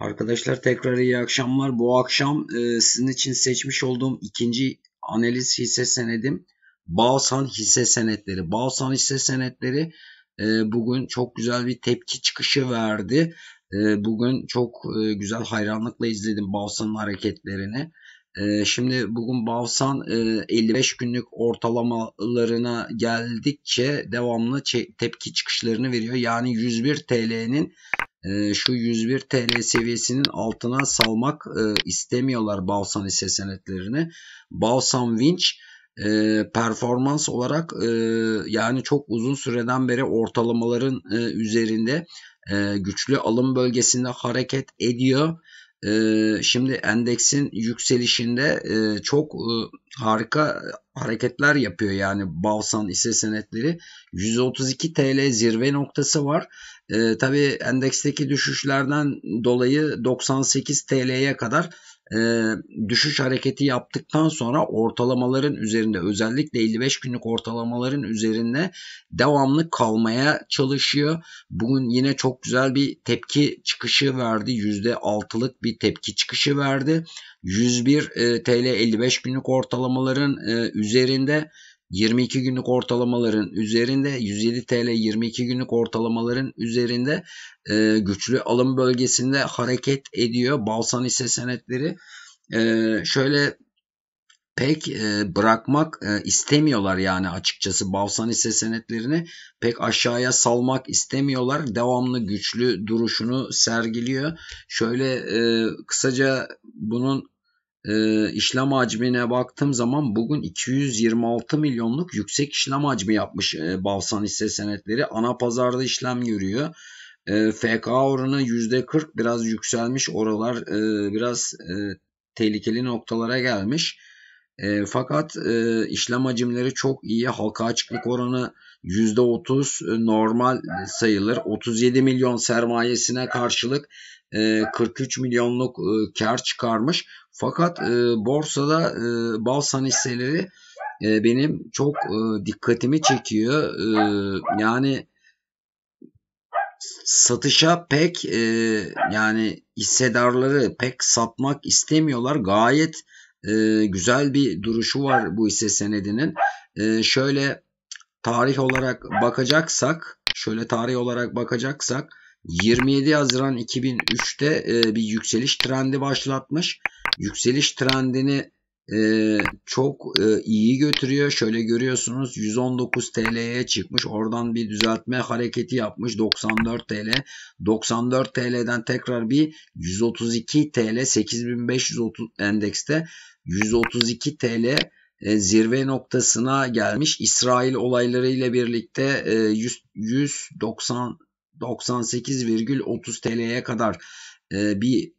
Arkadaşlar tekrar iyi akşamlar. Bu akşam e, sizin için seçmiş olduğum ikinci analiz hisse senedim. Balsan hisse senetleri. Balsan hisse senetleri e, bugün çok güzel bir tepki çıkışı verdi. E, bugün çok e, güzel hayranlıkla izledim Balsan'ın hareketlerini. E, şimdi bugün Balsan e, 55 günlük ortalamalarına geldikçe devamlı tepki çıkışlarını veriyor. Yani 101 TL'nin ee, şu 101 TL seviyesinin altına salmak e, istemiyorlar Balsan hisse senetlerini. Balsan Winch e, performans olarak e, yani çok uzun süreden beri ortalamaların üzerinde güçlü alım bölgesinde hareket ediyor. Ee, şimdi endeksin yükselişinde e, çok e, harika hareketler yapıyor yani Balsan hisse senetleri 132 TL zirve noktası var. E, tabii endeksteki düşüşlerden dolayı 98 TL'ye kadar e, düşüş hareketi yaptıktan sonra ortalamaların üzerinde özellikle 55 günlük ortalamaların üzerinde devamlı kalmaya çalışıyor. Bugün yine çok güzel bir tepki çıkışı verdi. %6'lık bir tepki çıkışı verdi. 101 e, TL 55 günlük ortalamaların e, üzerinde 22 günlük ortalamaların üzerinde 107 TL 22 günlük ortalamaların üzerinde e, güçlü alım bölgesinde hareket ediyor. Balsan hisse senetleri e, şöyle pek e, bırakmak e, istemiyorlar yani açıkçası Balsan hisse senetlerini pek aşağıya salmak istemiyorlar. Devamlı güçlü duruşunu sergiliyor. Şöyle e, kısaca bunun e, işlem hacmine baktığım zaman bugün 226 milyonluk yüksek işlem hacmi yapmış e, Balsan hisse senetleri. Ana pazarda işlem görüyor. E, FK oranı %40 biraz yükselmiş. Oralar e, biraz e, tehlikeli noktalara gelmiş. E, fakat e, işlem hacimleri çok iyi. Halka açıklık oranı %30 e, normal sayılır. 37 milyon sermayesine karşılık e, 43 milyonluk e, kar çıkarmış. Fakat e, borsada e, Balsan hisseleri e, benim çok e, dikkatimi çekiyor. E, yani satışa pek e, yani hissedarları pek satmak istemiyorlar. Gayet e, güzel bir duruşu var bu hisse senedinin. E, şöyle tarih olarak bakacaksak şöyle tarih olarak bakacaksak 27 Haziran 2003'te e, bir yükseliş trendi başlatmış yükseliş trendini e, çok e, iyi götürüyor. Şöyle görüyorsunuz 119 TL'ye çıkmış. Oradan bir düzeltme hareketi yapmış 94 TL. 94 TL'den tekrar bir 132 TL 8530 endekste 132 TL e, zirve noktasına gelmiş. İsrail olaylarıyla birlikte e, 190 98,30 TL'ye kadar e, bir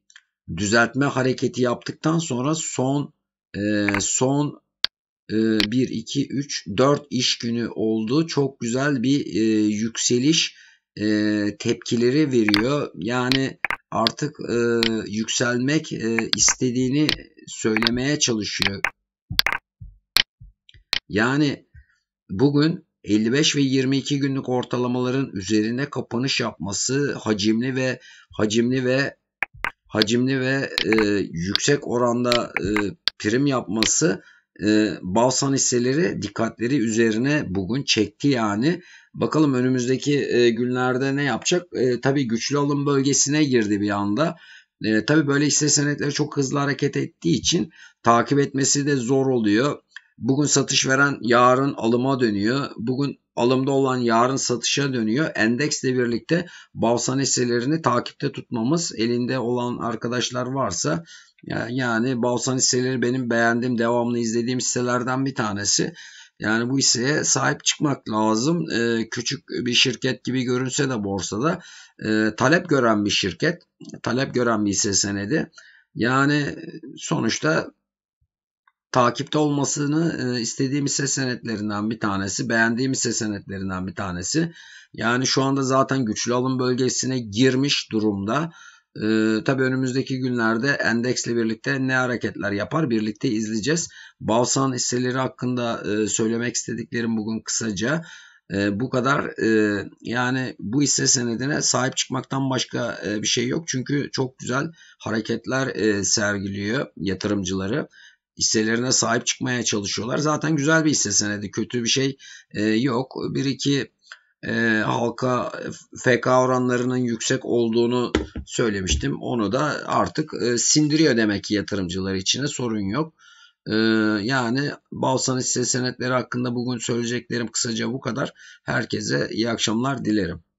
düzeltme hareketi yaptıktan sonra son e, son e, 1, 2, 3, 4 iş günü oldu. Çok güzel bir e, yükseliş e, tepkileri veriyor. Yani artık e, yükselmek e, istediğini söylemeye çalışıyor. Yani bugün 55 ve 22 günlük ortalamaların üzerine kapanış yapması hacimli ve hacimli ve hacimli ve e, yüksek oranda e, prim yapması e, Balsan hisseleri dikkatleri üzerine bugün çekti yani. Bakalım önümüzdeki e, günlerde ne yapacak? E, tabii güçlü alım bölgesine girdi bir anda. E, tabii böyle hisse senetleri çok hızlı hareket ettiği için takip etmesi de zor oluyor. Bugün satış veren yarın alıma dönüyor. Bugün alımda olan yarın satışa dönüyor. Endeksle birlikte Balsan hisselerini takipte tutmamız elinde olan arkadaşlar varsa yani Balsan hisseleri benim beğendiğim, devamlı izlediğim hisselerden bir tanesi. Yani bu hisseye sahip çıkmak lazım. Ee, küçük bir şirket gibi görünse de borsada e, talep gören bir şirket, talep gören bir hisse senedi. Yani sonuçta takipte olmasını e, istediğim hisse senetlerinden bir tanesi, beğendiğim hisse senetlerinden bir tanesi. Yani şu anda zaten güçlü alım bölgesine girmiş durumda. E, ee, önümüzdeki günlerde endeksle birlikte ne hareketler yapar birlikte izleyeceğiz. Balsan hisseleri hakkında e, söylemek istediklerim bugün kısaca. E, bu kadar e, yani bu hisse senedine sahip çıkmaktan başka e, bir şey yok. Çünkü çok güzel hareketler e, sergiliyor yatırımcıları hisselerine sahip çıkmaya çalışıyorlar. Zaten güzel bir hisse senedi. Kötü bir şey e, yok. Bir iki e, halka FK oranlarının yüksek olduğunu söylemiştim. Onu da artık e, sindiriyor demek ki yatırımcılar içine sorun yok. E, yani Balsan hisse senetleri hakkında bugün söyleyeceklerim kısaca bu kadar. Herkese iyi akşamlar dilerim.